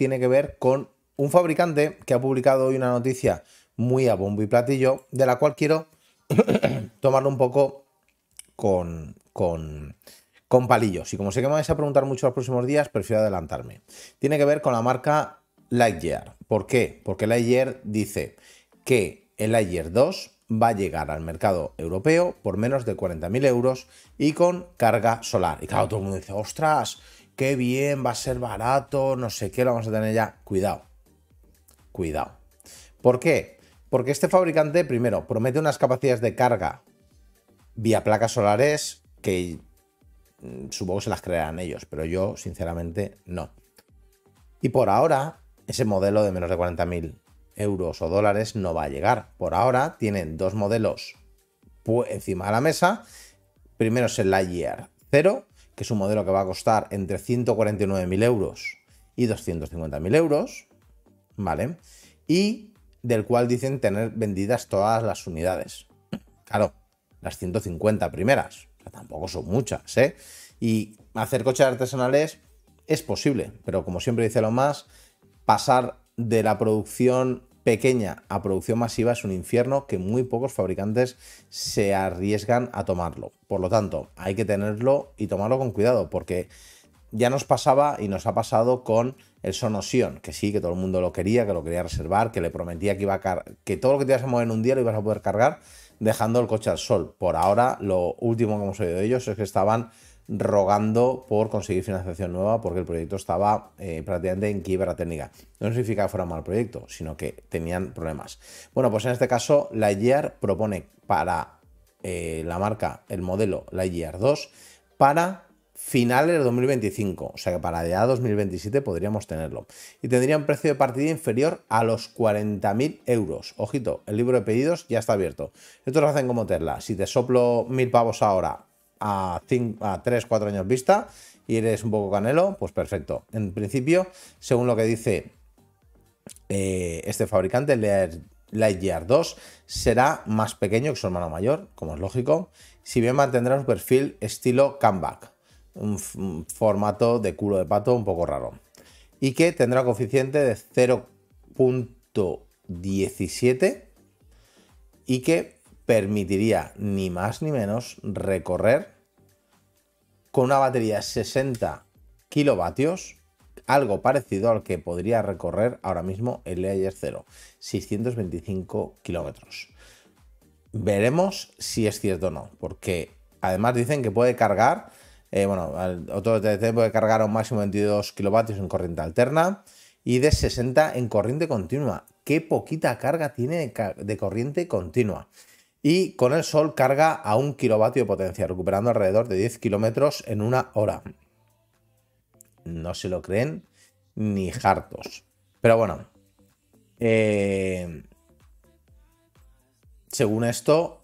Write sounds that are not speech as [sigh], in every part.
tiene que ver con un fabricante que ha publicado hoy una noticia muy a bombo y platillo, de la cual quiero [coughs] tomarlo un poco con, palillos. Y como sé que me vais a preguntar mucho los próximos días, prefiero adelantarme. Tiene que ver con la marca Lightyear. ¿Por qué? Porque Lightyear dice que el Lightyear 2 va a llegar al mercado europeo por menos de 40.000 euros y con carga solar. Y claro, todo el mundo dice, ostras, qué bien, va a ser barato, no sé qué, lo vamos a tener ya. Cuidado, cuidado. ¿Por qué? Porque este fabricante, primero, promete unas capacidades de carga vía placas solares que mm, supongo se las crearán ellos, pero yo sinceramente no. Y por ahora, ese modelo de menos de 40.000 euros o dólares no va a llegar. Por ahora tienen dos modelos encima de la mesa. Primero es el Lightyear 0 que es un modelo que va a costar entre 149.000 euros y 250.000 euros, ¿vale? Y del cual dicen tener vendidas todas las unidades. Claro, las 150 primeras, tampoco son muchas, ¿eh? Y hacer coches artesanales es posible, pero como siempre dice lo más, pasar de la producción pequeña a producción masiva es un infierno que muy pocos fabricantes se arriesgan a tomarlo. Por lo tanto, hay que tenerlo y tomarlo con cuidado porque ya nos pasaba y nos ha pasado con el sonosión que sí, que todo el mundo lo quería, que lo quería reservar, que le prometía que iba a que todo lo que te ibas a mover en un día lo ibas a poder cargar dejando el coche al sol. Por ahora, lo último que hemos oído de ellos es que estaban rogando por conseguir financiación nueva porque el proyecto estaba eh, prácticamente en quiebra técnica. No significa que fuera un mal proyecto, sino que tenían problemas. Bueno, pues en este caso, la propone para eh, la marca el modelo la 2 para finales de 2025, o sea que para ya 2027 podríamos tenerlo. Y tendría un precio de partida inferior a los 40.000 euros. Ojito, el libro de pedidos ya está abierto. Esto lo hacen como Tesla. Si te soplo mil pavos ahora a, a 3, 4 años vista y eres un poco canelo, pues perfecto. En principio, según lo que dice eh, este fabricante, Lightyear 2 será más pequeño que su hermano mayor, como es lógico, si bien mantendrá un perfil estilo comeback un, formato de culo de pato un poco raro. Y que tendrá coeficiente de 0.17 y que permitiría ni más ni menos recorrer con una batería de 60 kilovatios, algo parecido al que podría recorrer ahora mismo el Layer 0, 625 kilómetros. Veremos si es cierto o no, porque además dicen que puede cargar eh, bueno, otro TDT puede cargar a un máximo de 22 kilovatios en corriente alterna y de 60 en corriente continua. Qué poquita carga tiene de corriente continua. Y con el sol carga a un kilovatio de potencia, recuperando alrededor de 10 kilómetros en una hora. No se lo creen ni hartos. Pero bueno, eh, según esto,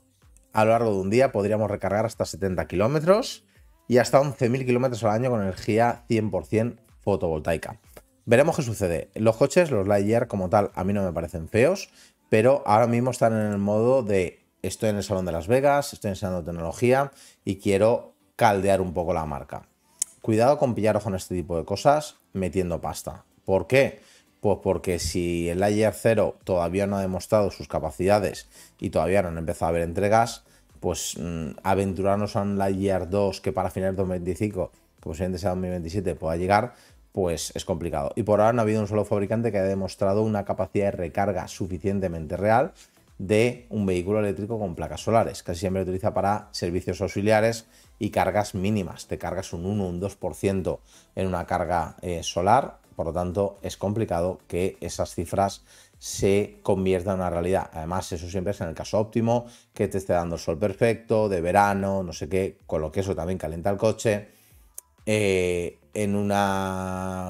a lo largo de un día podríamos recargar hasta 70 kilómetros y hasta 11.000 kilómetros al año con energía 100% fotovoltaica. Veremos qué sucede. Los coches, los Lightyear como tal, a mí no me parecen feos, pero ahora mismo están en el modo de estoy en el Salón de Las Vegas, estoy enseñando tecnología y quiero caldear un poco la marca. Cuidado con pillaros con este tipo de cosas metiendo pasta. ¿Por qué? Pues porque si el Lightyear 0 todavía no ha demostrado sus capacidades y todavía no han empezado a haber entregas, pues mm, aventurarnos a un Lightyear 2 que para finales de 2025, como posiblemente sea 2027, pueda llegar, pues es complicado. Y por ahora no ha habido un solo fabricante que haya demostrado una capacidad de recarga suficientemente real de un vehículo eléctrico con placas solares. Casi siempre lo utiliza para servicios auxiliares y cargas mínimas. Te cargas un 1, un 2% en una carga eh, solar por lo tanto, es complicado que esas cifras se conviertan en una realidad. Además, eso siempre es en el caso óptimo, que te esté dando el sol perfecto, de verano, no sé qué, con lo que eso también calienta el coche. Eh, en un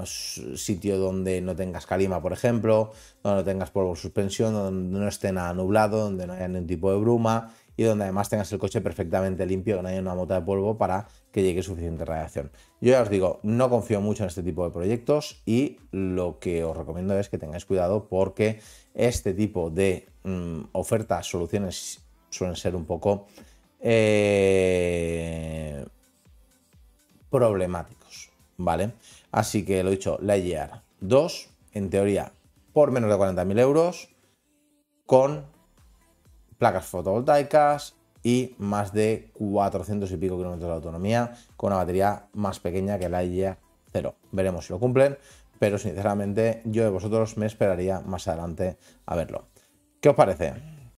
sitio donde no tengas calima, por ejemplo, donde no tengas polvo suspensión, donde no esté nada nublado, donde no haya ningún tipo de bruma y donde además tengas el coche perfectamente limpio, no haya una mota de polvo para que llegue suficiente radiación. Yo ya os digo, no confío mucho en este tipo de proyectos y lo que os recomiendo es que tengáis cuidado porque este tipo de mm, ofertas, soluciones suelen ser un poco eh, problemáticos, ¿vale? Así que lo dicho, la IGR 2, en teoría, por menos de 40.000 euros, con placas fotovoltaicas y más de 400 y pico kilómetros de autonomía con una batería más pequeña que la IA0. E Veremos si lo cumplen, pero sinceramente yo de vosotros me esperaría más adelante a verlo. ¿Qué os parece?